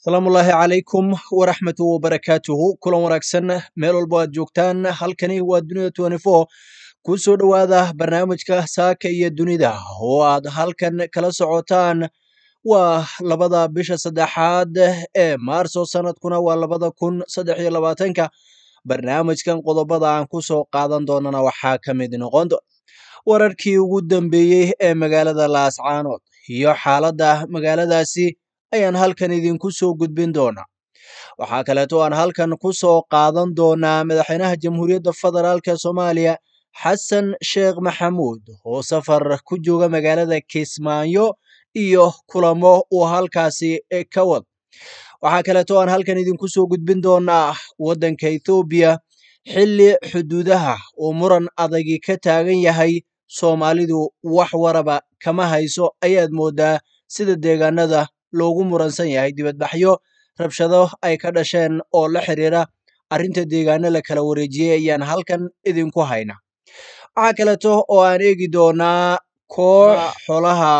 asalaamullaahi calaykum waraxmatu wabarakaatuhu kulan wanaagsan meel walbo aad joogtaan halkani waa dunida ku soo dhowaada barnaamijka saaka iyo dunida oo aad halkan kala socotaan waa labada bisha saddexaad ee maarso sanadkuna waa labada kun saddexiyo labaatanka barnaamijkan qodobada aan ku soo qaadan doonana waxaa ka mid noqon doon wararkii ugu dambeeyey ee magaalada laascaanood iyo xaaladda magaaladaasi ayaan halkan idinku soo gudbin doonaa waxaa kaleeto aan halkan ku soo qaadan doonaa madaxweynaha jamhuuriyadda federaalka soomaaliya xasan sheekh maxamuud oo safar ku jooga magaalada kismaayo iyo kulamo uu halkaasi ka wad waxaa kaleeto aan halkan idinku soo gudbin doonaa waddanka ethoobiya xilli xuduudaha uu muran adagi ka taagan yahay soomaalidu wax waraba kama hayso ayaad moodaa sida deegaanada loogu muransan yahay dibadbaxyo rabshado ay ka dhasheen oo la xiriira arrinta deegaano la kala wareejiyey ayaan halkan idinku hayna waxaa kaleto oo aan eegi doonaa koox xolaha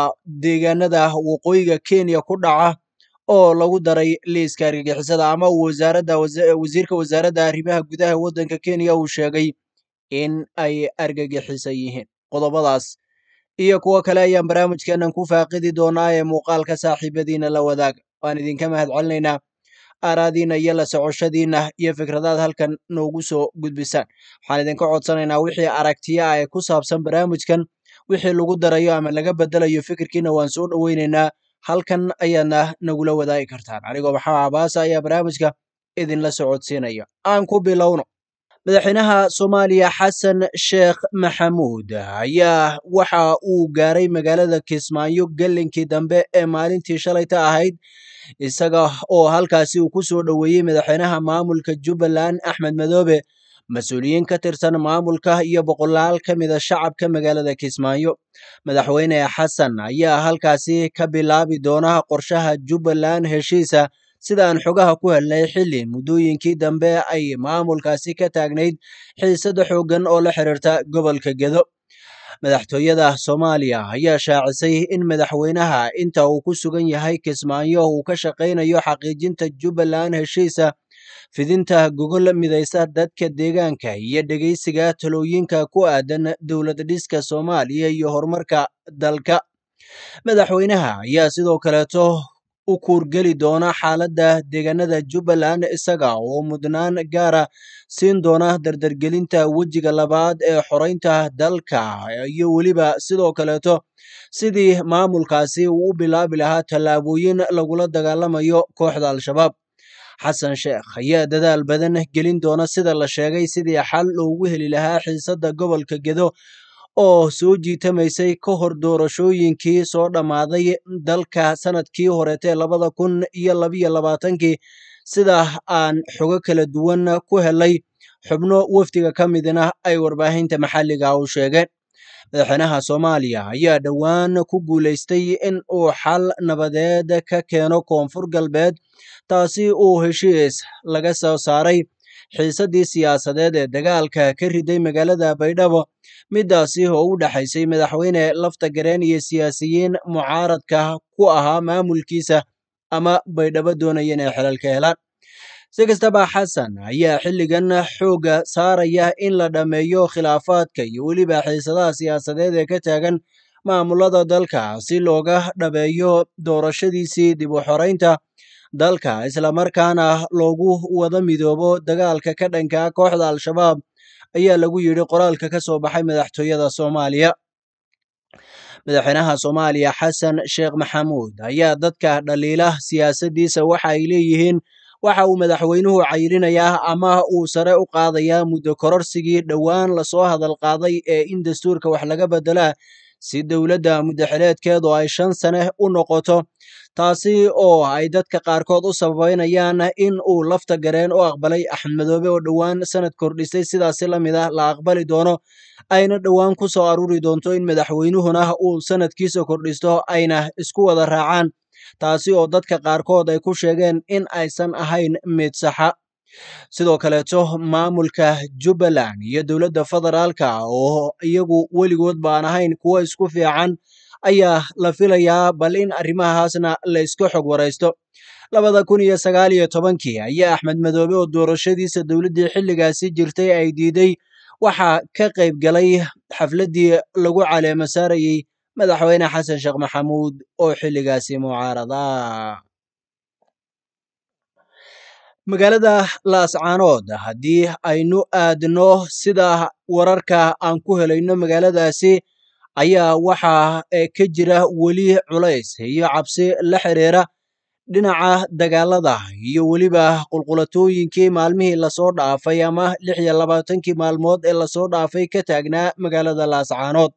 deegaanada waqooyiga kenya ku dhaca oo lagu daray liiska argagixisada ama wasaaradda wasiirka wasaaradda arrimaha gudaha waddanka kenya uu sheegay in ay argagixisan yihiin qodobadaas iyo kuwo kale ayaan barnaamijkeenan ku faaqidi doonaa ee muuqaalka saaxiibadiina la wadaaga waan idinka mahadcelinaynaa aaraadiina iyo la socoshadiina iyo fikradaad halkan noogu soo gudbisaan waxaan idinka codsanaynaa wixii aragtiya ah ee ku saabsan barnaamijkan wixii lagu darayo ama laga bedelayo fikirkiina waan soo dhoweynaynaa halkan ayaadna nagula wadaagi kartaan anigoo maxamed cabaasa ah ayaa barnaamijka idinla socodsiinaya aan ku bilowno madaxweynaha soomaaliya xasan sheekh maxamuud ayaa waxa uu gaaray magaalada kismaayo gelinkii dambe ee maalintii shalayta ahayd isaga oo halkaasi uu ku soo dhoweeyey madaxweynaha maamulka jubbaland axmed madoobe mas-uuliyiin ka tirsan maamulka iyo boqolaal ka mida shacabka magaalada kismaayo madaxweyne xasan ayaa halkaasi ka bilaabi doona qorshaha jubbaland heshiisa sida aan xogaha ku helnay xilli muddooyinkii dambe ay maamulkaasi ka taagnayd xiisada xooggan oo la xiriirta gobolka gedo madaxtooyada soomaaliya ayaa shaacisay in madaxweynaha inta uu ku sugan yahay kismaayo uu ka shaqaynayo xaqiijinta jubbaland heshiisa fidinta gogol midaysa dadka deegaanka iyo dhegaysiga talooyinka ku aadan dowlad dhiska soomaaliya iyo horumarka dalka madaxweynaha ayaa sidoo kaleeto u kuurgeli doona xaaladda deegaanada Jubbaland isaga oo mudnaan gaara ah siin doona dardargelinta wejiga labaad ee xoraynta dalka iyo weliba sidoo kaleeto sidii maamulkaasi uu u bilaabi lahaa tallaabooyin lagula dagaalamayo kooxda al-shabaab xasan sheekh ayaa dadaal badan gelin doona sida la sheegay sidii xal loogu heli lahaa xiisadda gobolka gedo oo soo jiitamaysay ka hor doorashooyinkii soo dhammaaday dalka sanadkii horeetee labada kun iyo labiyo labaatankii sida aan xogo kala duwan ku helay xubno wafdiga ka midna ay warbaahinta maxalliga u sheegeen madaxweynaha soomaaliya ayaa dhowaan ku guulaystay in uu xal nabadeed ka keeno koonfur galbeed taasi uu heshiis laga soo saaray xiisadii siyaasadeed ee dagaalka ka riday magaalada baydhabo midaasi oo u dhaxaysay madaxweyne lafta gareen iyo siyaasiyiin mucaaradka ku ahaa maamulkiisa ama baydhabo doonaya inay xelalka helaan si kastaba xasan ayaa xilligan xooga saaraya in la dhammeeyo khilaafaadka iyo weliba xiisadaha siyaasadeed ee ka taagan maamulada dalka si looga dhabeeyo doorashadiisii dib u xoraynta dalka islamarkaana loogu wada midoobo dagaalka ka dhanka kooxda al-shabaab ayaa lagu yidhi qoraalka ka soo baxay madaxtooyada soomaaliya madaxweynaha soomaaliya xasan sheekh maxamuud ayaa dadka dhaliila siyaasaddiisa waxa ay leeyihiin waxa uu madaxweynuhu cayrinayaa ama uu sare u qaadayaa muddo kororsigii dhowaan lasoo hadal qaaday ee in dastuurka wax laga beddelaa si dowladda muddaxileedkeedu ay shan sane u noqoto taasi oo ay dadka qaarkood u sababaynayaan in uu lafta gareen u aqbalay axmed oo dhowaan sanad kordhisay sidaasi la mid ah la aqbali doono ayna dhowaan ku soo aruuri doonto in madaxweynuhuna uu sanadkiisa kordhisto ayna isku wada raacaan taasi oo dadka qaarkood ay ku sheegeen in aysan ahayn mid saxa sidoo kaleeto maamulka jubbaland iyo dowladda federaalka oo iyagu weligood baan ahayn kuwo isku fiican ayaa la filayaa bal in arrimahaasna la xog waraysto labada kun iyo sagaal iyo tobankii ayaa axmed madoobe oo doorashadiisa dowladdii xilligaasi jirtay ay diiday waxaa ka qayb galay xafladdii lagu caleemo saarayey madaxweyne xasan sheekh maxamuud oo xilligaasi mucaarada magaalada laascaanood haddii aynu aadno sida wararka aan ku helayno magaaladaasi ayaa waxaa e, ka jira weli culays iyo cabsi la xiriira dhinaca dagaalada iyo weliba qulqulatooyinkii maalmihii lasoo dhaafay ama lix iyo labaatankii maalmood ee lasoo dhaafay ka taagnaa magaalada laascaanood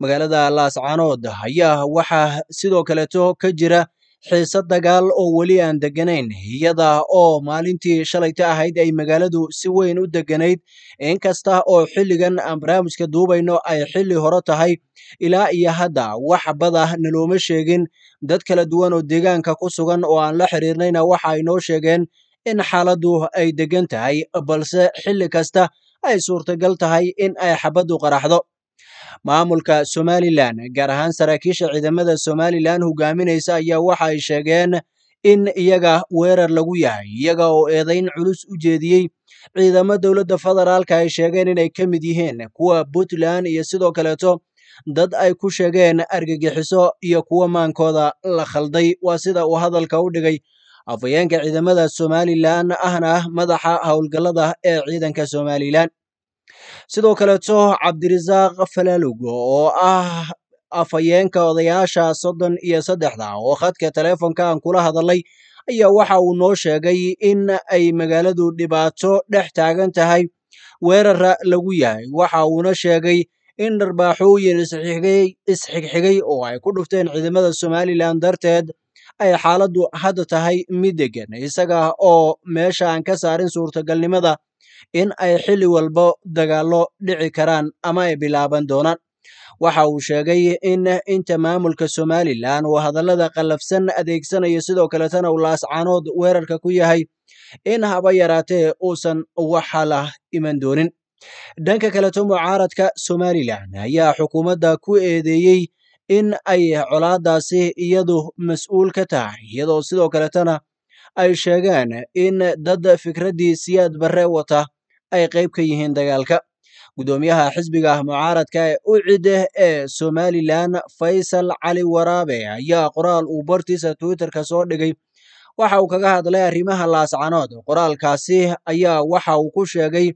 magaalada laascaanood ayaa waxaa sidoo kaleeto ka jira xiise dagaal oo weli aan degganayn iyada oo maalintii shalayta ahayd ay magaaladu si weyn u degganayd inkasta oo xilligan aan barnaamijka duubayno ay xilli hore tahay ilaa iyo hadda wax badah nalooma sheegin dad kala duwan oo deegaanka ku sugan oo aan la xiriirnayna waxa ay noo sheegeen in xaaladdu ay deggan tahay balse xilli kasta ay suurtagal tahay in ay xabaddu qaraxdo maamulka somalilan gaar ahaan saraakiisha ciidamada somalilan hogaaminaysa ayaa waxa ay sheegeen in iyaga weerar lagu yahay iyaga oo eedayn culus u jeediyey ciidamo dowladda federaalka ay sheegeen inay ka mid yihiin kuwa puntland iyo sidoo kaleeto dad ay ku sheegeen argagixiso iyo kuwa maankooda la khalday waa sida uu hadalka u dhigay afhayeenka ciidamada somalilan ahna madaxa howlgallada ee ciidanka somalilan sidoo kaleeto cabdirasaaq falalugo oo ah afhayeenka odayaasha soddon iyo saddexda oo khadka taleefonka aan kula hadalay ayaa waxa uu noo sheegay in ay magaaladu dhibaato dhex taagan tahay weerara lagu yahay waxa uuna sheegay in dharbaaxooyin isxigxigay oo ay ku dhufteen ciidamada somalilan darteed ay xaaladdu hadda tahay mid degan isaga oo meesha aan ka saarin suurtagalnimada in ay xilli walbo dagaallo dhici karaan ama ay bilaaban doonaan waxa uu sheegay in inta maamulka somalilan uu hadallada qallafsan adeegsanayo sidoo kaletana uu laascaanood weerarka ku yahay in haba yaraatee uusan waxa la iman doonin dhanka kaleto mucaaradka somalilan ayaa xukuumadda ku eedeeyey in ay colaaddaasi iyadu mas-uul ka tahay iyadoo sidoo kaletana ay sheegeen in dad fikraddii siyaad barre wata ay qayb ka yihiin dagaalka gudoomiyaha xisbiga mucaaradka ee u cide ee somalilan faysal cali waraabe ayaa qoraal uu bartiisa twitter soo dhigay waxa uu kaga hadlay arrimaha laascanood qoraalkaasi ayaa waxa uu ku sheegay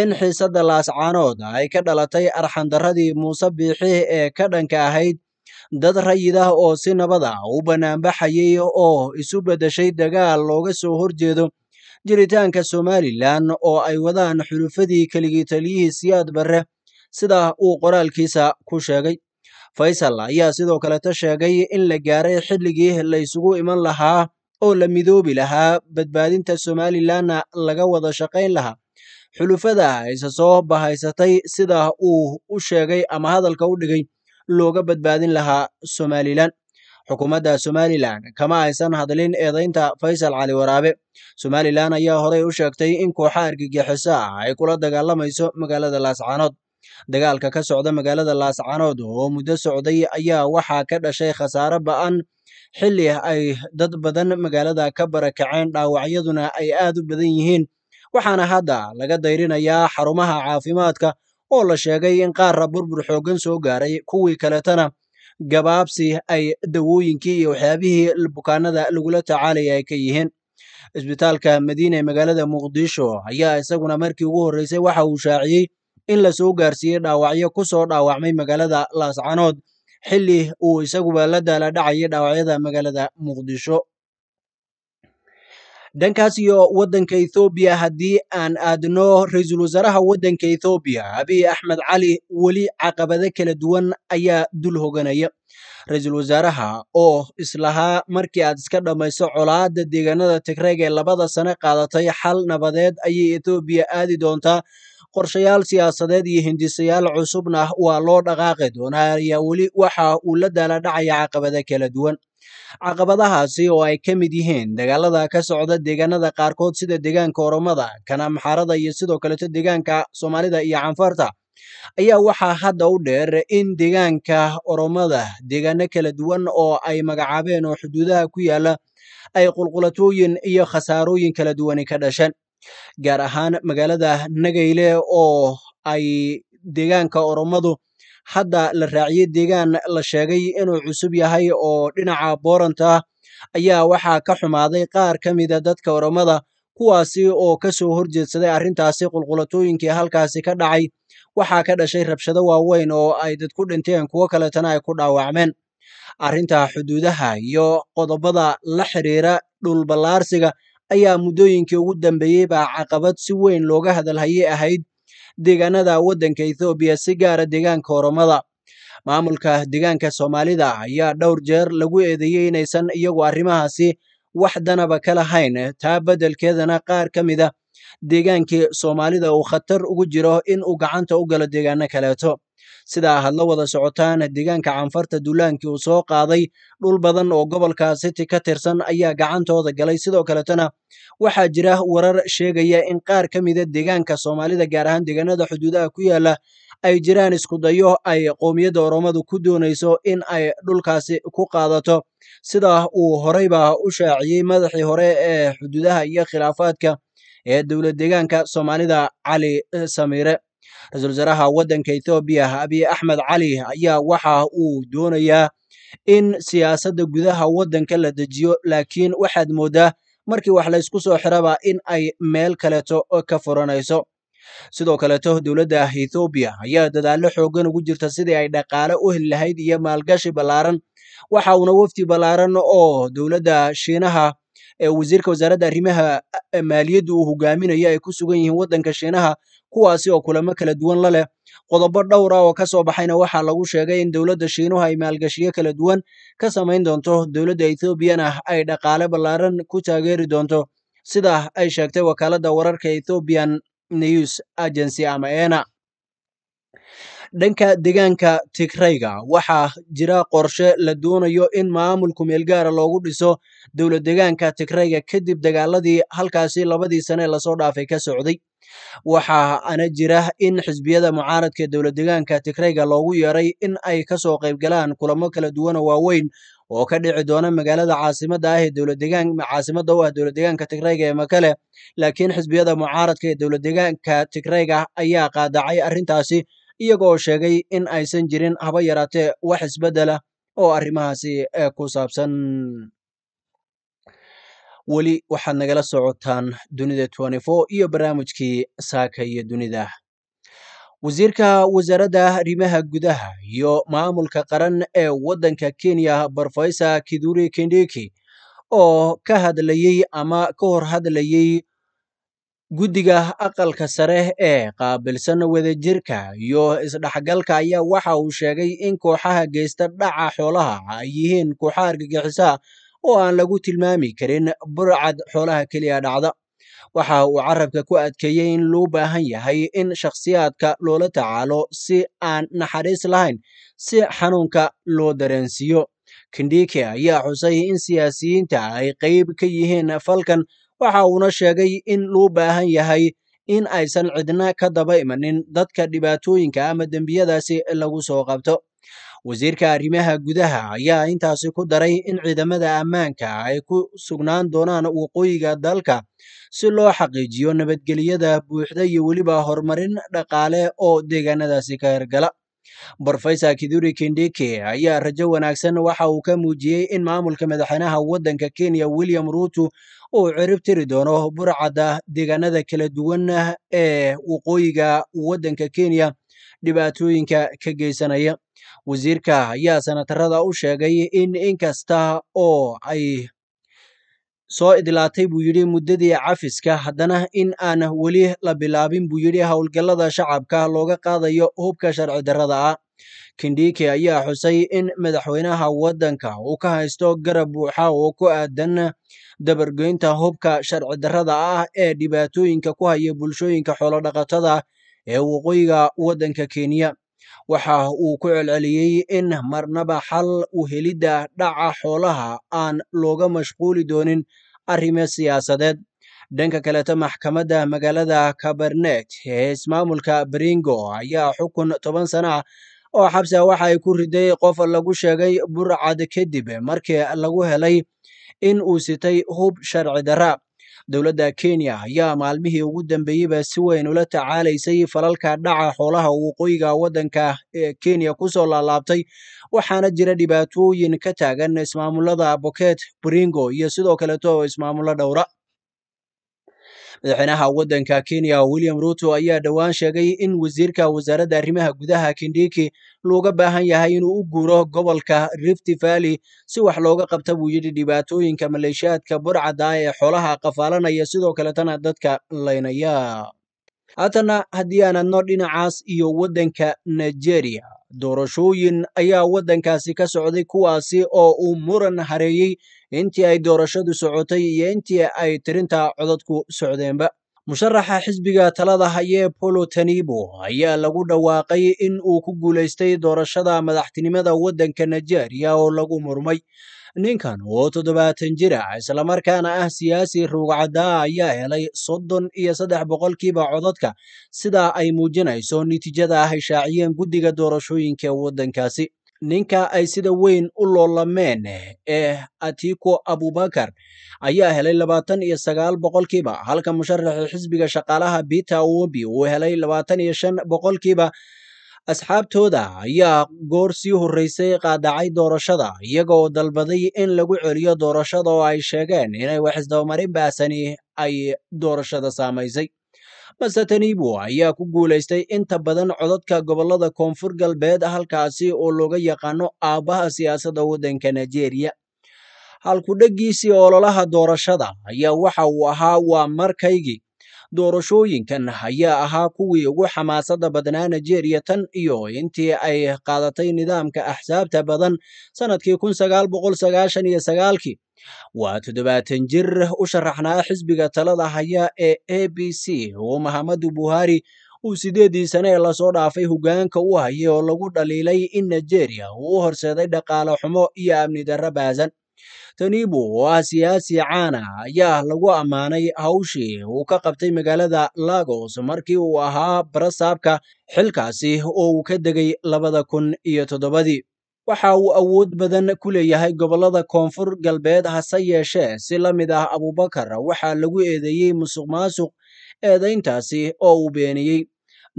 in xiisadda laascanood ay ka dhalatay arxandarradii muuse biixi ee ka dhanka ahayd dad rayid ah oo si nabad ah u banaanbaxayay oo isu beddeshay dagaal looga soo horjeedo jiritaanka somalilan oo ay wadaan xulufadii keligii taliyihii siyaad barre sida uu qoraalkiisa ku sheegay faysal ayaa sidoo kaleta sheegay in la gaaray xilligii laysugu iman lahaa oo la midoobi lahaa badbaadinta somalilanna laga wada shaqayn lahaa xulufada isa soo bahaysatay sida uu u sheegay ama hadalka u dhigay looga badbaadin lahaa somalilan xukuumadda somalilan kama aysan hadlin eedaynta faysal cali waraabe somalilan ayaa horey u sheegtay in kooxa argagixiso ah ay kula dagaalamayso magaalada laascanood dagaalka ka socda magaalada laascanood oo muddo socday ayaa waxaa ka dhashay khasaare ba'an xilli ay dad badan magaalada ka barakaceen dhaawacyaduna ay aad u badan yihiin waxaana hadda laga dayrinayaa xarumaha caafimaadka oo la sheegay in qaarra burbur xooggan soo gaaray kuwii kaletana gabaabsi ay dawooyinkii iyo waxyaabihii bukaanada lagula tacaalaya ay ka yihiin isbitaalka madiine ee magaalada muqdisho ayaa isaguna markii ugu horreysay waxa uu shaaciyey in la soo gaarsiiyey dhaawacyo ku soo dhaawacmay magaalada laascanood xilli uu isaguba la daala dhacayay dhaawacyada magaalada muqdisho dhankaas iyo waddanka ethoobiya haddii aan aadno ra-iisul wasaaraha waddanka ethoobiya abiy axmed cali weli caqabado kala duwan ayaa dul hoganaya ra-iisul wasaaraha oo islahaa markii aad iska dhammayso colaadda deegaanada tigreeg ee labada sane qaadatay xal nabadeed ayay ethoobiya aadi doontaa qorshayaal siyaasadeed iyo hindisayaal cusubna waa loo dhaqaaqi doonaa ayaa weli waxa uu la daaladhacaya caqabada kala duwan caqabadahaasi oo ay ka mid yihiin dagaalada ka socda deegaanada qaarkood sida deegaanka oromada kana maxarada iyo sidoo kaleto deegaanka soomaalida iyo canfarta ayaa waxaa hadda u dheer in deegaanka oromada deegaano kala duwan oo ay magacaabeen oo xuduudaha ku yaala ay qulqulatooyin iyo khasaarooyin kala duwani ka dhasheen gaar ahaan magaalada Nagayle oo ay deegaanka Oromadu hadda la raaciyey deegaan la sheegay inuu cusub yahay oo dhinaca booranta ayaa waxaa ka xumaaday qaar ka mida dadka Oromada kuwaasi oo ka soo horjeedsaday arrintaasi qulqulatooyinkii halkaasi ka dhacay waxaa ka dhashay rabshado waaweyn oo ay dadku dhinteen kuwo kaleetana ay ku dhaawacmeen arrinta xuduudaha iyo qodobada la xiriira dhulballaarsiga ayaa muddooyinkii ugu dambeeyeybaa caqabad si weyn looga hadalhayay ahayd deegaanada waddanka ethoobiya si gaara ah deegaanka oromada maamulka deegaanka soomaalida ayaa dhowr jeer lagu eedeeyey inaysan iyagu arrimahaasi wax danaba ka lahayn taa beddelkeedana qaar ka mida ah deegaankii soomaalida uu khatar ugu jiro in uu gacanta u galo deegaano kaleeto sida hadla wada socotaan deegaanka canfarta duulaankii uu soo qaaday dhul badan oo gobolka city ka tirsan ayaa gacantooda galay sidoo kaletana waxaa jira warar sheegaya in qaar ka mida ah deegaanka soomaalida gaar ahaan deegaanada xuduudaha ku yaala ay jiraan iskudayo ay qoomiyadda oromadu ku doonayso in ay dhulkaasi ku qaadato sida uu horeyba u shaaciyey madaxii hore ee xuduudaha iyo khilaafaadka ee dowlad deegaanka soomaalida cali samiire ra-iisul wasaaraha waddanka ethoobiya abi axmed cali ayaa waxa uu doonayaa in siyaasadda gudaha waddanka la dejiyo laakiin waxaad moodaa markii wax laysku soo xiraba in ay meel kaleeto ka furanayso sidoo kaleeto dowladda ethoobiya ayaa dadaallo xoogan ugu jirta sidii ay dhaqaale u heli lahayd iyo maalgashi ballaaran waxa uuna wafdi ballaaran oo dowladda shiinaha ee wasiirka wasaaradda arrimaha maaliyaddu uu hogaaminayo ay ku sugan yihiin waddanka shiinaha kuwaasi oo kulamo kala duwan la leh qodobo dhowr ah oo ka soo baxayna waxaa lagu sheegay in dowladda shiinuhu ay maalgashiyo kala duwan ka samayn doonto dowladda ethoobiyana ay dhaqaale ballaaran ku taageeri doonto sida ay sheegtay wakaaladda wararka ethoobiyan news agency ama ena dhanka deegaanka tigrayga waxaa jira qorshe la doonayo in maamulku meelgaara ah loogu dhiso dowla deegaanka tigrayga kadib dagaaladii halkaasi labadii sane lasoo dhaafay ka socday waxaana jira in xisbiyada mucaaradka dowla deegaanka tigrayga loogu yeeray in ay kasoo qaybgalaan kulamo kala duwana waaweyn oo ka dhici doona magaalada caasimada ah ee dowladegaancaasimada u ah dowladeegaanka tigrayga ee makale laakiin xisbiyada mucaaradka ee dowladeegaanka tigrayga ayaa qaadacay arrintaasi iyagoo sheegay in aysan jirin haba yaraatee wax isbeddela oo arrimahaasi eh, ku saabsan weli waxaad nagala socotaan dunida iyo barnaamijkii saaka iyo dunida wasiirka wasaaradda arrimaha gudaha iyo maamulka qaran ee waddanka kenya brofesa kiduri kindiki oo ka hadlayey ama ka hor hadlayey guddiga aqalka sare ee qaabilsan wadajirka iyo isdhexgalka ayaa waxa uu sheegay in kooxaha geysta dhaca xoolaha ay yihiin kooxaha argagixisa oo aan lagu tilmaami karin burcad xoolaha keliya dhacda waxa uu carabka ku adkeeyey in loo baahan yahay in shakhsiyaadka loola tacaalo si aan naxariis lahayn si xanuunka loo dareensiiyo kindhike ayaa xusay in siyaasiyiinta ay qayb ka yihiin falkan waxa uuna sheegay in loo baahan yahay in aysan cidna ka daba imanin dadka dhibaatooyinka ama dembiyadaasi lagu soo qabto wasiirka arrimaha gudaha ayaa intaasi ku daray in ciidamada ammaanka ay ku sugnaan doonaan waqooyiga dalka si loo xaqiijiyo nabadgelyada buuxda iyo weliba horumarin dhaqaale oo deegaanadaasi ka hergala brofesor kiduri kindiki ayaa rajo wanaagsan waxa uu ka muujiyey in maamulka madaxweynaha waddanka kenya william ruutu uu cirib tiri doono burcadda deegaanada kala duwan ee waqooyiga waddanka kenya dhibaatooyinka ka geysanaya wasiirka ayaa sanatarada u sheegay in inkasta oo ay soo idlaatay buu yidhi muddadii cafiska haddana in aan weli la bilaabin buu yidhi howlgallada shacabka looga qaadayo hubka sharci darada ah kindhiike ayaa xusay in madaxweynaha waddanka uu ka haysto garab buuxa oo ku aadan dabargoynta hubka sharci darrada ah ee dhibaatooyinka ku haya bulshooyinka xoolodhaqatada ee waqooyiga waddanka kenya waxa uu ku celceliyey in marnaba xal u helidda dhaca xoolaha aan looga mashquuli doonin arrimo siyaasadeed dhanka kaleta maxkamadda magaalada kabernet ee ismaamulka beringo ayaa xukun toban sano ah oo xabsi ah waxa ay ku riday qof lagu sheegay burcad kadib markii lagu helay in uu sitay hub sharci dara dowladda kenya ayaa maalmihii ugu dambeeyeyba si weyn ula tacaalaysay falalka dhaca xoolaha waqooyiga waddanka ee kenya soo laalaabtay waxaana jira dhibaatooyin ka taagan ismaamulada boket baringo iyo sidoo kaleeto ismaamulo dhowra madaxweynaha waddanka kenya william ruto ayaa dhowaan sheegay in wasiirka wasaaradda arrimaha gudaha kindiki looga baahan yahay inuu u guuro gobolka rift valley si wax looga qabta buu yidhi dhibaatooyinka maleeshiyaadka burcadda ee xoolaha qafaalanaya sidoo kaletana dadka laynaya haatanna haddii aanadno dhinacaas iyo waddanka nigeria doorashooyin ayaa waddankaasi ka socday kuwaasi oo uu muran hareeyey intii ay doorashadu socotay iyo intii ay tirinta codadku socdeenba musharaxa xisbiga talada haye polo tanibo ayaa lagu dhawaaqay in uu ku guulaystay doorashada madaxtinimada waddanka nigeria oo lagu murmay ninkan oo toddobaatan jir ah islamarkaana ah siyaasi ruugcaddaa ayaa helay soddon iyo saddex boqolkiiba codadka sidaa ay muujinayso natiijada ahay shaaciyeen guddiga doorashooyinka waddankaasi ninka ay sida weyn u loolameen ee atiku abubakar ayaa helay labaatan iyo sagaal boqolkiiba halka musharaxa xisbiga shaqaalaha bita wobi uu helay labaatan iyo shan boqolkiiba asxaabtooda ayaa goor sii horreysay qaadacay doorashada iyaga oo dalbaday in lagu celiyo doorashada oo ay sheegeen inay wax isdabamarin baahsani ay doorashada saamaysay balse tanibu ayaa ku guulaystay inta badan codadka gobollada koonfur galbeed halkaasi oo looga yaqaano aabbaha siyaasadda waddanka nigeriya halku ololaha doorashada ayaa waxa uu ahaa waa markaygii doorashooyinkan ayaa ahaa kuwii ugu xamaasada badnaa nigeriya tan iyo intii ay qaadatay nidaamka axsaabta badan sanadkii waa toddobaatan jir u sharaxnaa xisbiga talada haya ee a b c oo maxamedu buhaari uu sideedii sane ee lasoo dhaafay hoggaanka u hayay oo lagu dhaliilay in nigeriya uu u horseeday dhaqaale xumo iyo amni darro baasan Taniibu oo ah siyaasi caana ayaa lagu ammaanay hawshii uu ka qabtay magaalada Lagos markii uu ahaa barasaabka xilkaasi oo uu ka degay labada kun iyo toddobadii waxa uu awood badan ku leeyahay gobollada koonfur galbeed hase yeeshee si la mid ah abubakar waxaa lagu eedeeyey musuqmaasuq eedayntaasi oo uu beeniyey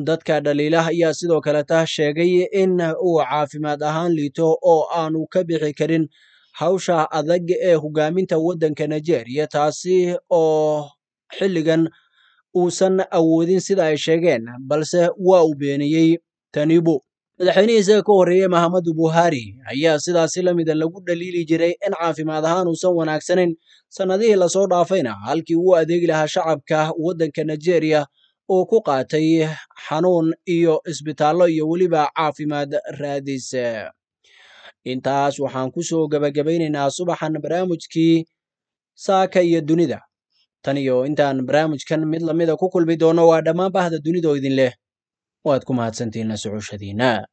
dadka dhaliilah ayaa sidoo kale sheegay in uu caafimaad ahaan liito oo aanu ka bixi karin hawsha adag ee hogaaminta waddanka Nigeria taasi oo xilligan uusan awoodin sida ay sheegeen balse waa uu beeniyey Tinubu madaxweynihiisa ka horreeyey mahamadu buhaari ayaa sidaasi la mida ah lagu dhaliili jiray in caafimaad ahaan uusan wanaagsanayn sannadihii lasoo dhaafayna halkii uu adeegi lahaa shacabka waddanka nigeria oo ku qaatay xanuun iyo isbitaallo iyo weliba caafimaad raadis intaas waxaan ku soo gebagabaynaynaa subaxan barnaamijkii saaka iyo dunida tan iyo intaan barnaamijkan mid lamida ku kulmi doono waa dhammaan bahda dunidoo idin leh waad ku mahadsantihiin la socoshadiinna